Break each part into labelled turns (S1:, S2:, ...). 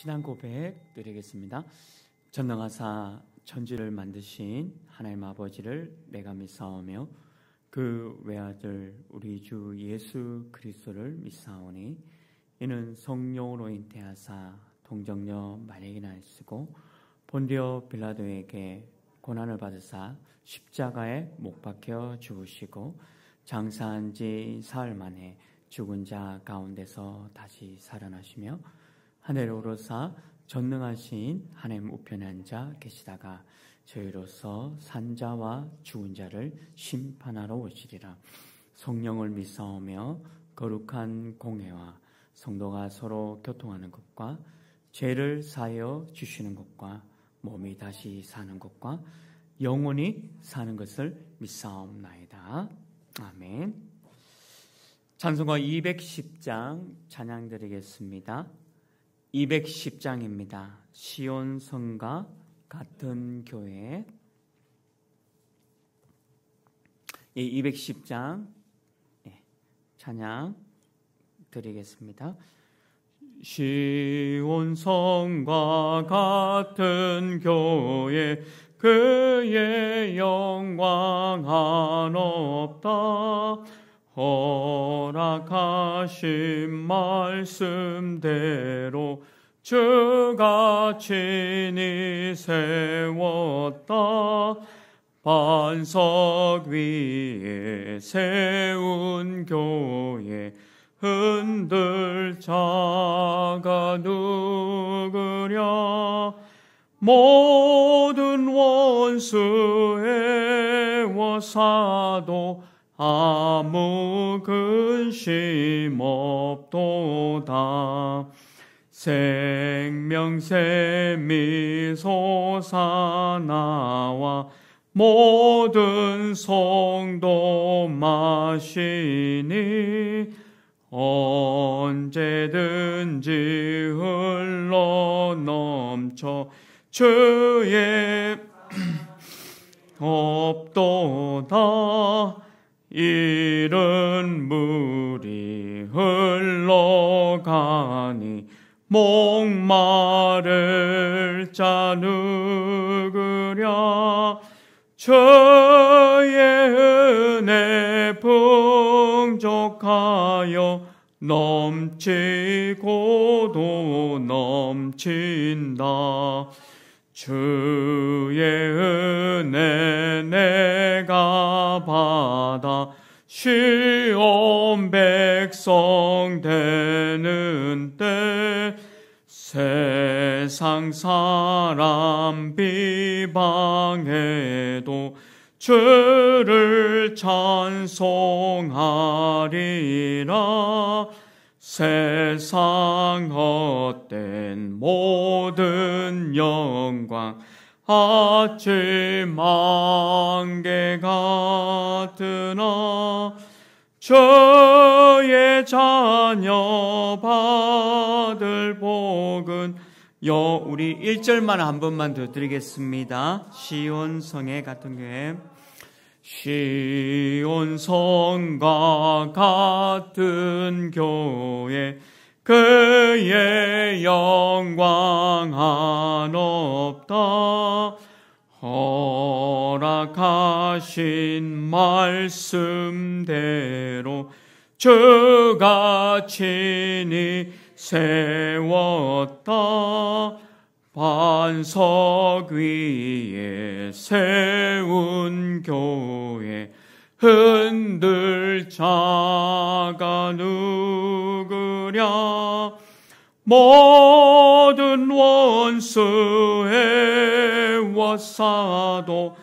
S1: 신앙 고백 드리겠습니다. 전능하사 천지를 만드신 하나님 아버지를 내가 믿사오며 그 외아들 우리 주 예수 그리스도를 믿사오니 이는 성령으로 잉태하사 동정녀 마리아나 쓰고 본디오 빌라도에게 고난을 받으사 십자가에 못 박혀 죽으시고 장사한 지 사흘 만에 죽은 자 가운데서 다시 살아나시며 하늘에 오르사 전능하신 하나님 우편에 앉아 계시다가 저희로서 산자와 죽은 자를 심판하러 오시리라. 성령을 믿사오며 거룩한 공회와 성도가 서로 교통하는 것과 죄를 사여 주시는 것과 몸이 다시 사는 것과 영원히 사는 것을 믿사옵나이다. 아멘. 찬송가 210장 찬양 드리겠습니다. 210장입니다. 시온 성과 같은 교회 이 210장 예, 찬양 드리겠습니다. 시온 성과 같은 교회 그의 영광 한없다 허락하신 말씀대로 주가 친히 세웠다 반석 위에 세운 교회 흔들 자가 누구랴 모든 원수의 워사도 아무 근심 없도다 생명샘이 솟아나와 모든 성도 마시니 언제든지 흘러 넘쳐 주의 없도다 이른 물이 흘러가니 목마를 자누그랴 죄의 은혜 풍족하여 넘치고도 넘친다 주의 은혜 받아 시온 백성 되는 때 세상 사람 비방해도 주를 찬송하리라 세상 헛된 모든 영광 아침 만개 같으나 저의 자녀 받을 복은 여 우리 1절만 한 번만 더 드리겠습니다. 시온성의 같은 교회 시온성과 같은 교회 그의 영광 한없다 허락하신 말씀대로 주가 친히 세웠다 반석 위에 세운 교회 흔들 자가 누구 하느냐 모든 원수의 와사도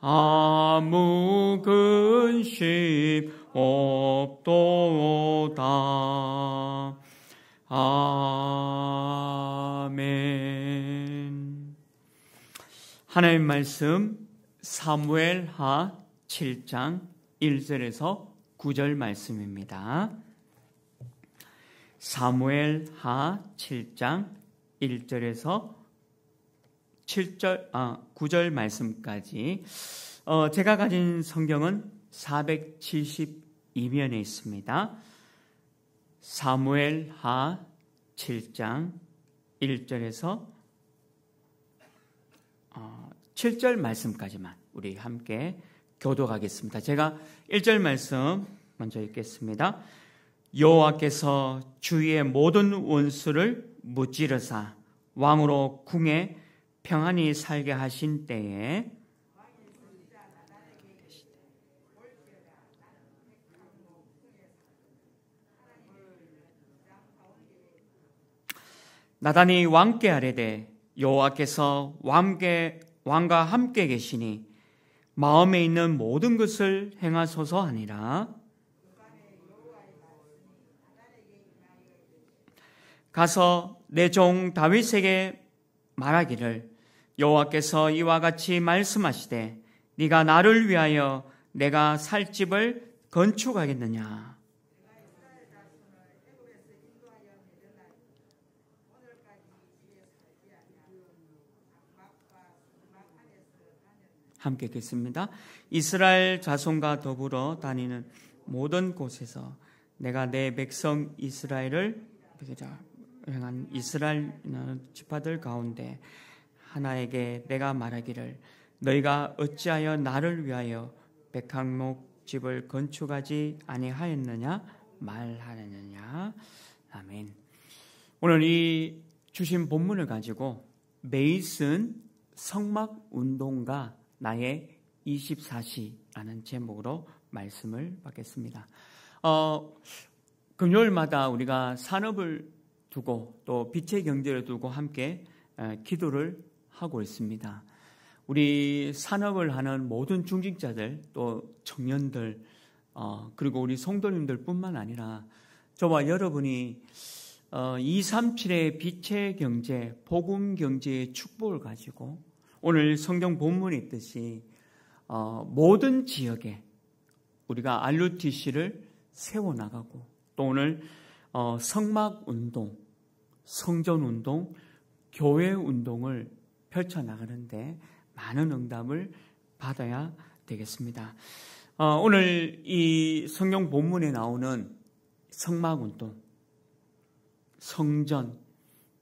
S1: 아무 근심 없도다. 아멘. 하나님 말씀 사무엘하 7장 1절에서 9절 말씀입니다. 사무엘 하 7장 1절에서 7절, 아, 9절 말씀까지 어, 제가 가진 성경은 472면에 있습니다. 사무엘 하 7장 1절에서 어, 7절 말씀까지만 우리 함께 교도하겠습니다 제가 1절 말씀 먼저 읽겠습니다. 여호와께서 주위의 모든 원수를 무찌르사 왕으로 궁에 평안히 살게 하신 때에 나단이 왕께 아래되 여호와께서 왕께 왕과 함께 계시니 마음에 있는 모든 것을 행하소서 아니라 가서 내 종 다윗에게 말하기를 여호와께서 이와 같이 말씀하시되 네가 나를 위하여 내가 살 집을 건축하겠느냐 함께 읽겠습니다. 이스라엘 자손과 더불어 다니는 모든 곳에서 내가 내 백성 이스라엘을 행한 이스라엘 지파들 가운데 하나에게 내가 말하기를 너희가 어찌하여 나를 위하여 백항목 집을 건축하지 아니하였느냐 말하느냐 아멘. 오늘 이 주신 본문을 가지고 메이슨 성막 운동가 나의 24시라는 제목으로 말씀을 받겠습니다. 어, 금요일마다 우리가 산업을 두고 또 빛의 경제를 두고 함께 기도를 하고 있습니다. 우리 산업을 하는 모든 중직자들 또 청년들 어, 그리고 우리 성도님들뿐만 아니라 저와 여러분이 어, 237의 빛의 경제, 복음 경제의 축복을 가지고 오늘 성경 본문에 있듯이 어, 모든 지역에 우리가 알루티시를 세워나가고 또 오늘 어, 성막 운동 성전 운동, 교회 운동을 펼쳐나가는데 많은 응답을 받아야 되겠습니다. 어, 오늘 이 성경 본문에 나오는 성막 운동, 성전,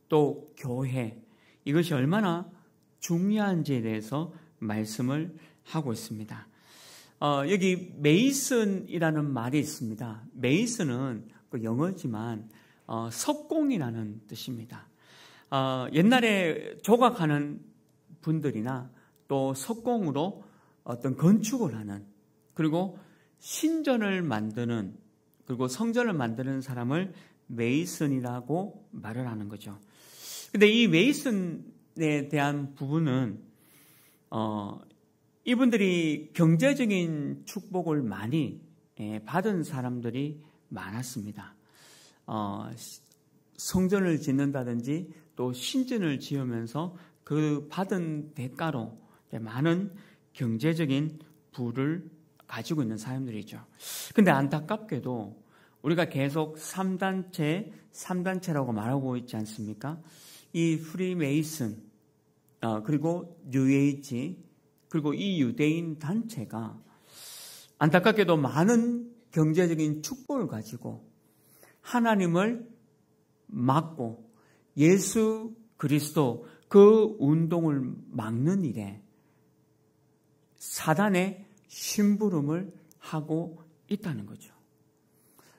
S1: 또 교회, 이것이 얼마나 중요한지에 대해서 말씀을 하고 있습니다. 어, 여기 메이슨이라는 말이 있습니다. 메이슨은 그 영어지만 어, 석공이라는 뜻입니다. 어, 옛날에 조각하는 분들이나 또 석공으로 어떤 건축을 하는 그리고 신전을 만드는 그리고 성전을 만드는 사람을 메이슨이라고 말을 하는 거죠. 근데 이 메이슨에 대한 부분은 어, 이분들이 경제적인 축복을 많이 예, 받은 사람들이 많았습니다. 어, 성전을 짓는다든지 또 신전을 지으면서 그 받은 대가로 많은 경제적인 부를 가지고 있는 사람들이죠. 근데 안타깝게도 우리가 계속 3단체, 3단체라고 말하고 있지 않습니까? 이 프리메이슨, 어, 그리고 뉴에이지, 그리고 이 유대인 단체가 안타깝게도 많은 경제적인 축복을 가지고 하나님을 막고 예수 그리스도 그 운동을 막는 일에 사단의 심부름을 하고 있다는 거죠.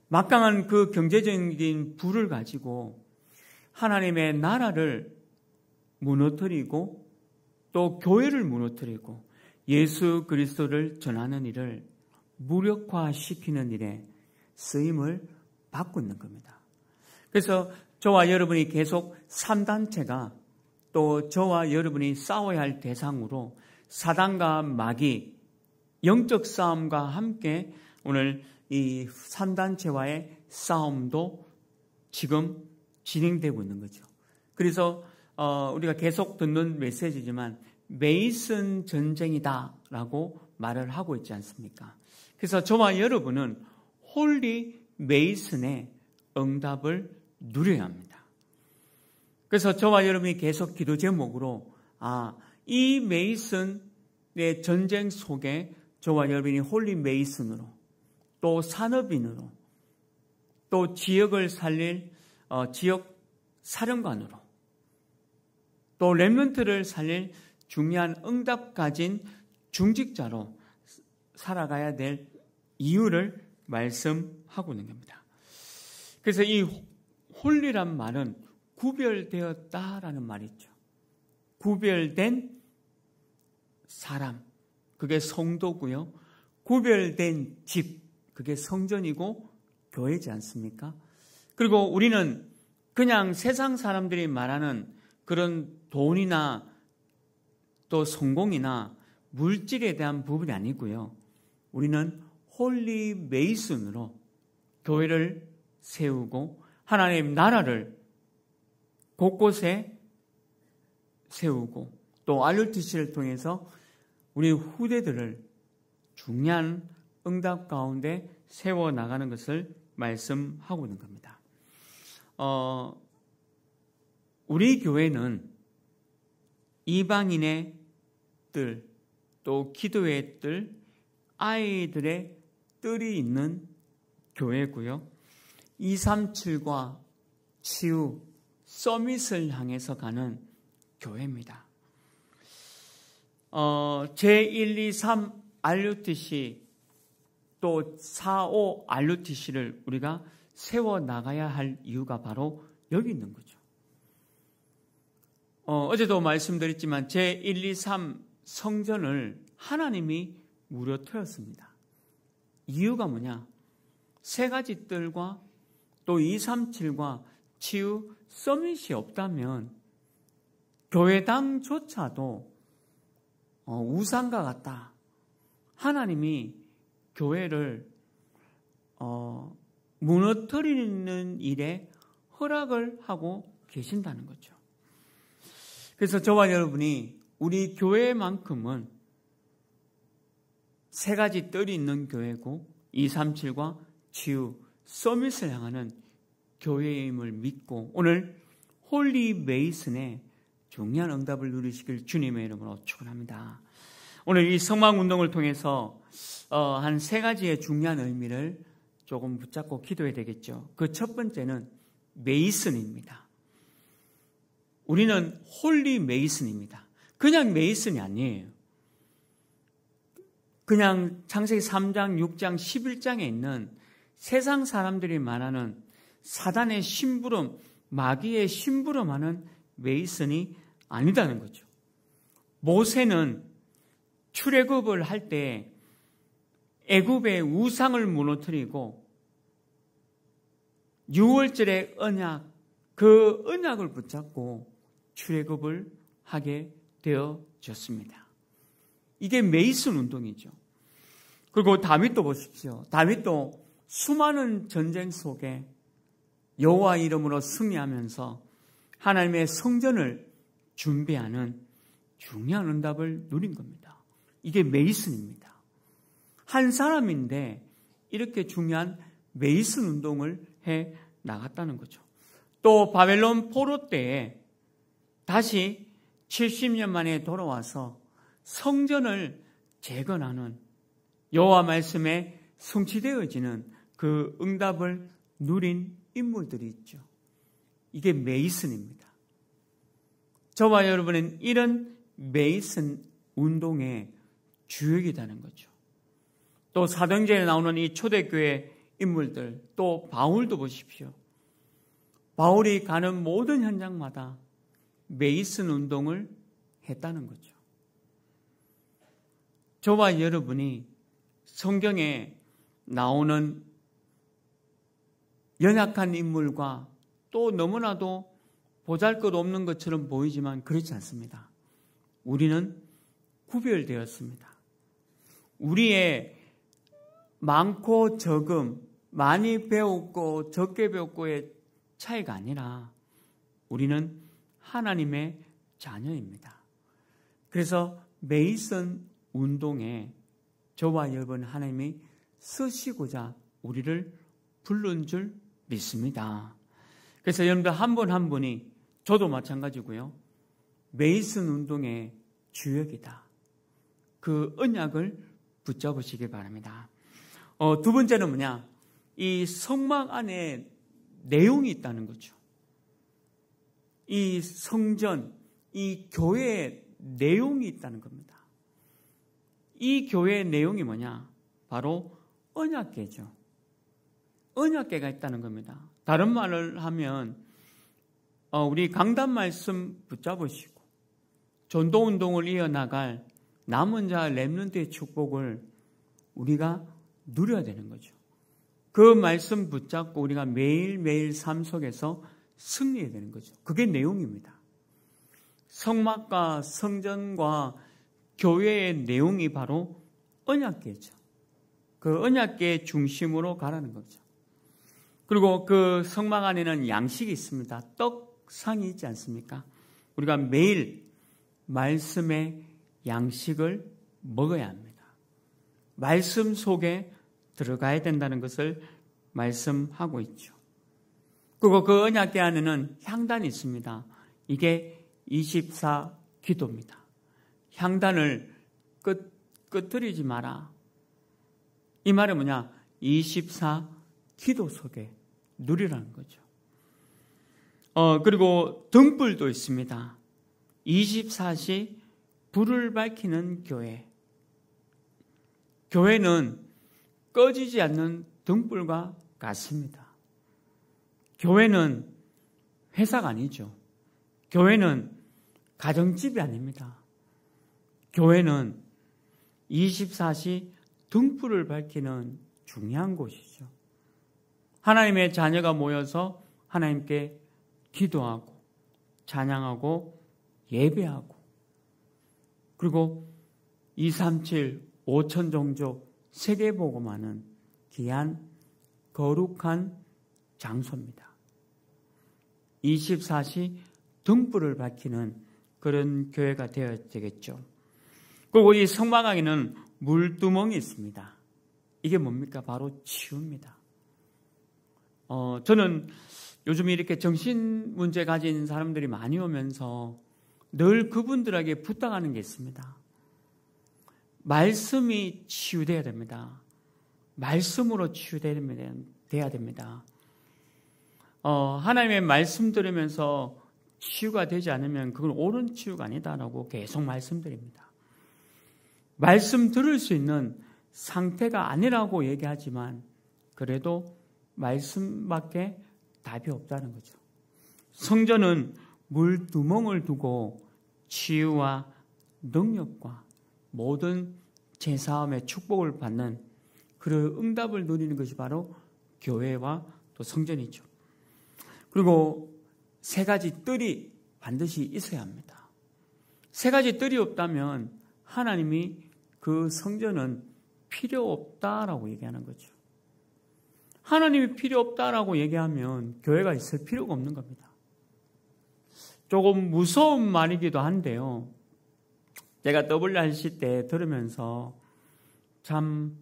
S1: 막강한 그 경제적인 부를 가지고 하나님의 나라를 무너뜨리고 또 교회를 무너뜨리고 예수 그리스도를 전하는 일을 무력화시키는 일에 쓰임을 받고 있는 겁니다. 그래서 저와 여러분이 계속 3단체가 또 저와 여러분이 싸워야 할 대상으로 사단과 마귀, 영적 싸움과 함께 오늘 이 3단체와의 싸움도 지금 진행되고 있는 거죠. 그래서 어, 우리가 계속 듣는 메시지지만 메이슨 전쟁이다라고 말을 하고 있지 않습니까? 그래서 저와 여러분은 홀리 메이슨의 응답을 누려야 합니다. 그래서 저와 여러분이 계속 기도 제목으로 아, 이 메이슨의 전쟁 속에 저와 여러분이 홀리 메이슨으로 또 산업인으로 또 지역을 살릴 어, 지역 사령관으로 또 랩런트를 살릴 중요한 응답 가진 중직자로 살아가야 될 이유를 말씀하고 있는 겁니다. 그래서 이 홀리란 말은 구별되었다라는 말이죠. 구별된 사람, 그게 성도고요. 구별된 집, 그게 성전이고 교회지 않습니까? 그리고 우리는 그냥 세상 사람들이 말하는 그런 돈이나 또 성공이나 물질에 대한 부분이 아니고요. 우리는 홀리 메이슨으로 교회를 세우고 하나님 나라를 곳곳에 세우고 또 RUTC를 통해서 우리 후대들을 중요한 응답 가운데 세워 나가는 것을 말씀하고 있는 겁니다. 어, 우리 교회는 이방인의 뜰, 또 기도의 뜰, 아이들의 뜰이 있는 교회고요. 237과 치유, 서밋을 향해서 가는 교회입니다. 어, 제1, 2, 3 RUTC 또 4, 5 RUTC를 우리가 세워나가야 할 이유가 바로 여기 있는 거죠. 어, 제도 말씀드렸지만 제1, 2, 3 성전을 하나님이 무료 터였습니다. 이유가 뭐냐? 세 가지 뜰과 또 237과 치유 서밋이 없다면 교회당조차도 어, 우상과 같다. 하나님이 교회를 어, 무너뜨리는 일에 허락을 하고 계신다는 거죠. 그래서 저와 여러분이 우리 교회만큼은 세 가지 뜰이 있는 교회고 237과 지우 서밋을 향하는 교회임을 믿고 오늘 홀리 메이슨의 중요한 응답을 누리시길 주님의 이름으로 축원합니다. 오늘 이 성막 운동을 통해서 어, 한 세 가지의 중요한 의미를 조금 붙잡고 기도해야 되겠죠. 그 첫 번째는 메이슨입니다. 우리는 홀리 메이슨입니다. 그냥 메이슨이 아니에요. 그냥 창세기 3장, 6장, 11장에 있는 세상 사람들이 말하는 사단의 심부름, 마귀의 심부름하는 메이슨이 아니다는 거죠. 모세는 출애굽을 할 때 애굽의 우상을 무너뜨리고 6월절의 언약 그 언약을 붙잡고 출애굽을 하게 되어졌습니다. 이게 메이슨 운동이죠. 그리고 다윗도 보십시오. 다윗도 수많은 전쟁 속에 여호와 이름으로 승리하면서 하나님의 성전을 준비하는 중요한 응답을 누린 겁니다. 이게 메이슨입니다. 한 사람인데 이렇게 중요한 메이슨 운동을 해 나갔다는 거죠. 또 바벨론 포로 때에 다시 70년 만에 돌아와서 성전을 재건하는 여호와 말씀에 성취되어지는 그 응답을 누린 인물들이 있죠. 이게 메이슨입니다. 저와 여러분은 이런 메이슨 운동의 주역이라는 거죠. 또사등행에 나오는 이 초대교회 인물들 또 바울도 보십시오. 바울이 가는 모든 현장마다 메이슨 운동을 했다는 거죠. 저와 여러분이 성경에 나오는 연약한 인물과 또 너무나도 보잘 것 없는 것처럼 보이지만 그렇지 않습니다. 우리는 구별되었습니다. 우리의 많고 적음, 많이 배웠고 적게 배웠고의 차이가 아니라 우리는 하나님의 자녀입니다. 그래서 메이슨 운동에 저와 여러분 하나님이 쓰시고자 우리를 부른 줄 믿습니다. 그래서 여러분들 한 분한 한 분이 저도 마찬가지고요. 메이슨 운동의 주역이다. 그 언약을 붙잡으시길 바랍니다. 어, 두 번째는 뭐냐? 이 성막 안에 내용이 있다는 거죠. 이 성전, 이 교회의 내용이 있다는 겁니다. 이 교회의 내용이 뭐냐? 바로 언약계죠. 언약계가 있다는 겁니다. 다른 말을 하면 어, 우리 강단 말씀 붙잡으시고 전도 운동을 이어나갈 남은 자 렘넌트의 축복을 우리가 누려야 되는 거죠. 그 말씀 붙잡고 우리가 매일매일 삶 속에서 승리해야 되는 거죠. 그게 내용입니다. 성막과 성전과 교회의 내용이 바로 언약계죠. 그 언약계 중심으로 가라는 거죠. 그리고 그 성막 안에는 양식이 있습니다. 떡상이 있지 않습니까? 우리가 매일 말씀의 양식을 먹어야 합니다. 말씀 속에 들어가야 된다는 것을 말씀하고 있죠. 그리고 그 언약계 안에는 향단이 있습니다. 이게 24 기도입니다. 향단을 끝, 끝들이지 마라. 이 말은 뭐냐? 24 기도 속에 누리라는 거죠. 어, 그리고 등불도 있습니다. 24시 불을 밝히는 교회. 교회는 꺼지지 않는 등불과 같습니다. 교회는 회사가 아니죠. 교회는 가정집이 아닙니다. 교회는 24시 등불을 밝히는 중요한 곳이죠. 하나님의 자녀가 모여서 하나님께 기도하고 찬양하고 예배하고 그리고 237 5천 종족 세계보고만은 귀한 거룩한 장소입니다. 24시 등불을 밝히는 그런 교회가 되어야 되겠죠. 그리고 이 성막항에는 물두멍이 있습니다. 이게 뭡니까? 바로 치유입니다. 어, 저는 요즘 이렇게 정신 문제 가진 사람들이 많이 오면서 늘 그분들에게 부탁하는 게 있습니다. 말씀이 치유돼야 됩니다. 말씀으로 치유돼야 됩니다. 어, 하나님의 말씀 들으면서 치유가 되지 않으면 그건 옳은 치유가 아니다라고 계속 말씀드립니다. 말씀 들을 수 있는 상태가 아니라고 얘기하지만 그래도 말씀밖에 답이 없다는 거죠. 성전은 물 두멍을 두고 치유와 능력과 모든 제사함의 축복을 받는 그런 응답을 누리는 것이 바로 교회와 또 성전이죠. 그리고 세 가지 뜰이 반드시 있어야 합니다. 세 가지 뜰이 없다면 하나님이 그 성전은 필요 없다라고 얘기하는 거죠. 하나님이 필요 없다라고 얘기하면 교회가 있을 필요가 없는 겁니다. 조금 무서운 말이기도 한데요. 제가 WRC 때 들으면서 참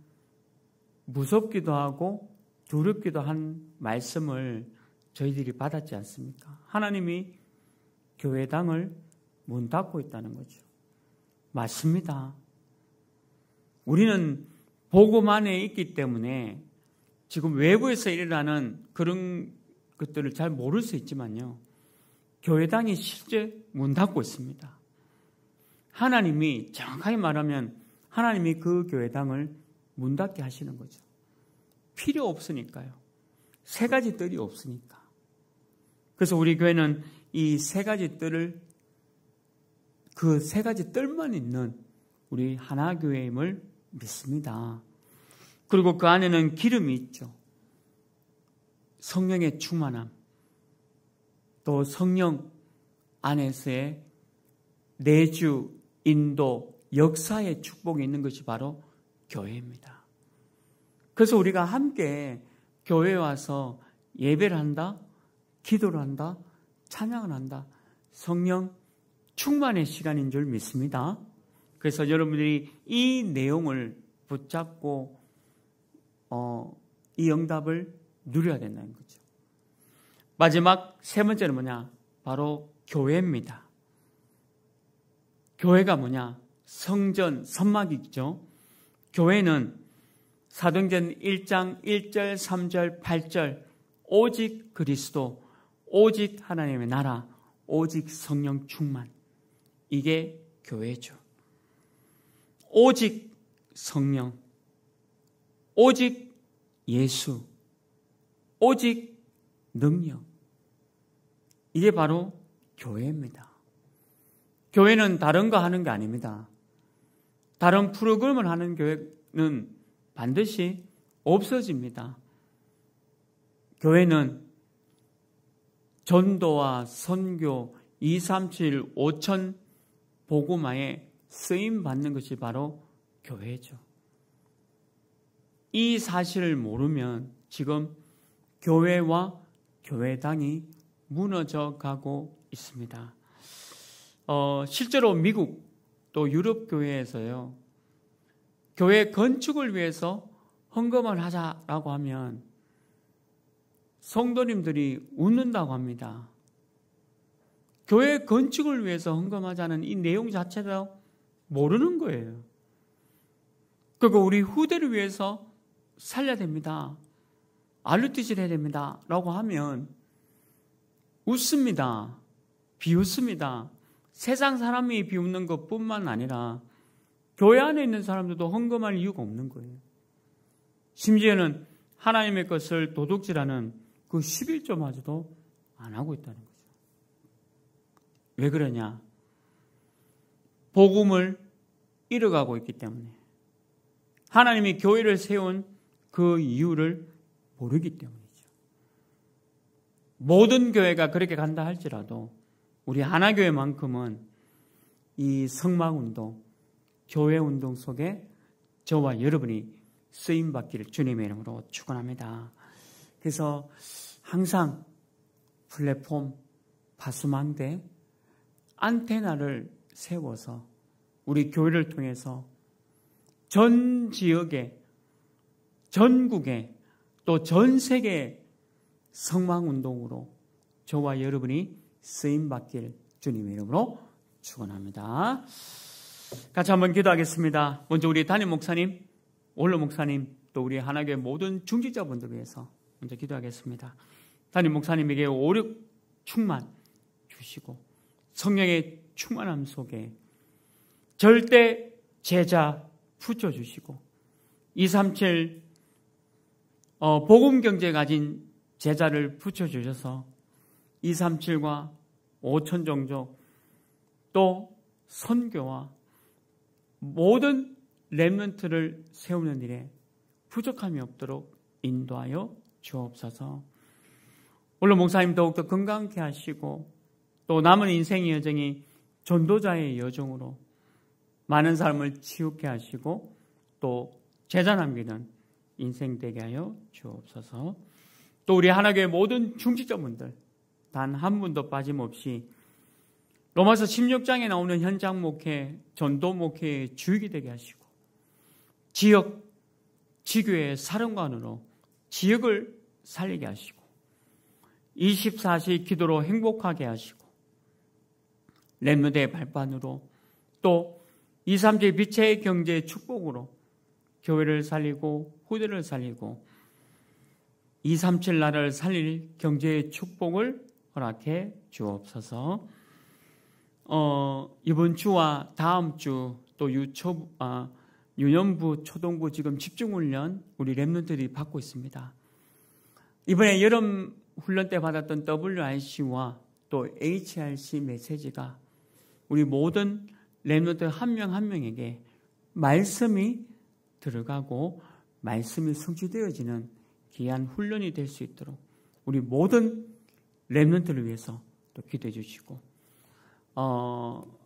S1: 무섭기도 하고 두렵기도 한 말씀을 저희들이 받았지 않습니까? 하나님이 교회당을 문 닫고 있다는 거죠. 맞습니다. 우리는 보고만에 있기 때문에 지금 외부에서 일어나는 그런 것들을 잘 모를 수 있지만요. 교회당이 실제 문 닫고 있습니다. 하나님이 정확하게 말하면 하나님이 그 교회당을 문 닫게 하시는 거죠. 필요 없으니까요. 세 가지 뜰이 없으니까. 그래서 우리 교회는 이 세 가지 뜰을 그세 가지 뜰만 있는 우리 하나교회임을 믿습니다. 그리고 그 안에는 기름이 있죠. 성령의 충만함, 또 성령 안에서의 내주, 인도, 역사의 축복이 있는 것이 바로 교회입니다. 그래서 우리가 함께 교회에 와서 예배를 한다, 기도를 한다, 찬양을 한다, 성령 충만의 시간인 줄 믿습니다. 그래서 여러분들이 이 내용을 붙잡고 어, 이 응답을 누려야 된다는 거죠. 마지막 세 번째는 뭐냐? 바로 교회입니다. 교회가 뭐냐? 성전, 선막이죠. 교회는 사등전 1장 1절, 3절, 8절 오직 그리스도, 오직 하나님의 나라, 오직 성령 충만 이게 교회죠. 오직 성령, 오직 예수, 오직 능력. 이게 바로 교회입니다. 교회는 다른 거 하는 게 아닙니다. 다른 프로그램을 하는 교회는 반드시 없어집니다. 교회는 전도와 선교 2, 3, 7, 5천 복음마에 쓰임 받는 것이 바로 교회죠. 이 사실을 모르면 지금 교회와 교회당이 무너져 가고 있습니다. 어, 실제로 미국 또 유럽 교회에서요. 교회 건축을 위해서 헌금을 하자라고 하면 성도님들이 웃는다고 합니다. 교회 건축을 위해서 헌금하자는 이 내용 자체도 모르는 거예요. 그리고 우리 후대를 위해서 살려야 됩니다. 알루티질 해야 됩니다. 라고 하면 웃습니다. 비웃습니다. 세상 사람이 비웃는 것 뿐만 아니라 교회 안에 있는 사람들도 헌금할 이유가 없는 거예요. 심지어는 하나님의 것을 도둑질하는 그 11조마저도 안 하고 있다는 거예요. 왜 그러냐? 복음을 잃어가고 있기 때문에. 하나님이 교회를 세운 그 이유를 모르기 때문이죠. 모든 교회가 그렇게 간다 할지라도 우리 하나교회만큼은 이 성막운동, 교회운동 속에 저와 여러분이 쓰임받기를 주님의 이름으로 축원합니다 그래서 항상 플랫폼 파수망대 안테나를 세워서 우리 교회를 통해서 전 지역에 전국에 또 전 세계 성망 운동으로 저와 여러분이 쓰임 받길 주님의 이름으로 축원합니다. 같이 한번 기도하겠습니다. 먼저 우리 담임 목사님, 원로 목사님, 또 우리 하나교의 모든 중지자분들 위해서 먼저 기도하겠습니다. 담임 목사님에게 오력 충만 주시고 성령의 충만함 속에 절대 제자 붙여주시고 237 어, 복음 경제 가진 제자를 붙여주셔서 237과 5천 종족 또 선교와 모든 렘넌트를 세우는 일에 부족함이 없도록 인도하여 주옵소서. 물론 목사님 더욱더 건강케 하시고 또 남은 인생의 여정이 전도자의 여정으로 많은 삶을 치우게 하시고 또 제자 남기는 인생 되게 하여 주옵소서. 또 우리 하나교의 모든 중직자분들 단 한 분도 빠짐없이 로마서 16장에 나오는 현장 목회, 전도 목회의 주역이 되게 하시고 지역 지교의 사령관으로 지역을 살리게 하시고 24시 기도로 행복하게 하시고 렘무대의 발판으로 또 2, 3주의 빛의 경제의 축복으로 교회를 살리고 후대를 살리고 2, 3, 7 나라를 살릴 경제의 축복을 허락해 주옵소서. 어, 이번 주와 다음 주 또 유초 아, 유년부 초등부 지금 집중 훈련 우리 랩런들이 받고 있습니다. 이번에 여름 훈련 때 받았던 WRC와 또 HRC 메시지가 우리 모든 렘노트 한 명 한 명에게 말씀이 들어가고 말씀이 성취되어지는 귀한 훈련이 될 수 있도록 우리 모든 렘런트를 위해서 또 기도해 주시고 어,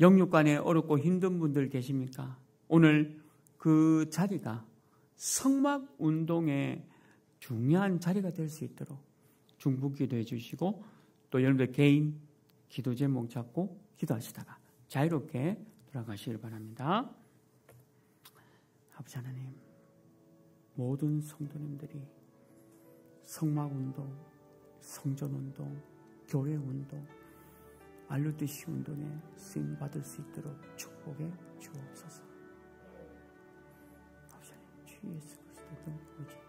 S1: 영육간에 어렵고 힘든 분들 계십니까? 오늘 그 자리가 성막 운동의 중요한 자리가 될 수 있도록 중부 기도해 주시고 또 여러분들 개인 기도 제목 잡고 기도하시다가 자유롭게 돌아가시길 바랍니다. 아버지 하나님, 모든 성도님들이 성막 운동, 성전 운동, 교회 운동, 알루드시 운동에 쓰임 받을 수 있도록 축복해 주옵소서. 아버지 하나님, 주 예수 그리스도의 이름 오직.